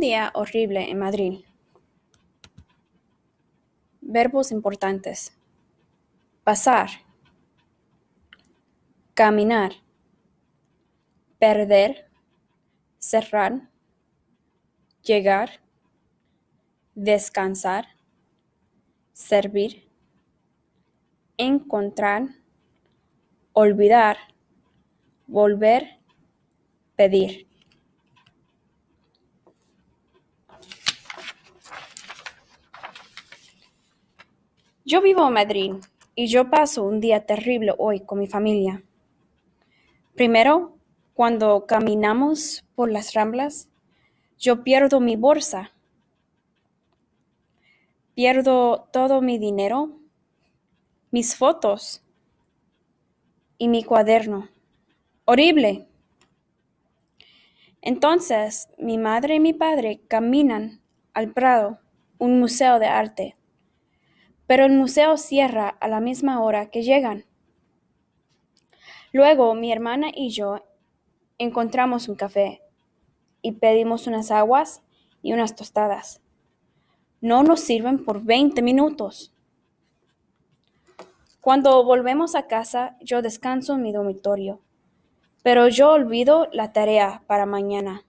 día horrible en Madrid. Verbos importantes. Pasar. Caminar. Perder. Cerrar. Llegar. Descansar. Servir. Encontrar. Olvidar. Volver. Pedir. Yo vivo en Madrid y yo paso un día terrible hoy con mi familia. Primero, cuando caminamos por las ramblas, yo pierdo mi bolsa. Pierdo todo mi dinero, mis fotos y mi cuaderno. Horrible. Entonces, mi madre y mi padre caminan al Prado, un museo de arte pero el museo cierra a la misma hora que llegan. Luego mi hermana y yo encontramos un café y pedimos unas aguas y unas tostadas. No nos sirven por 20 minutos. Cuando volvemos a casa, yo descanso en mi dormitorio, pero yo olvido la tarea para mañana.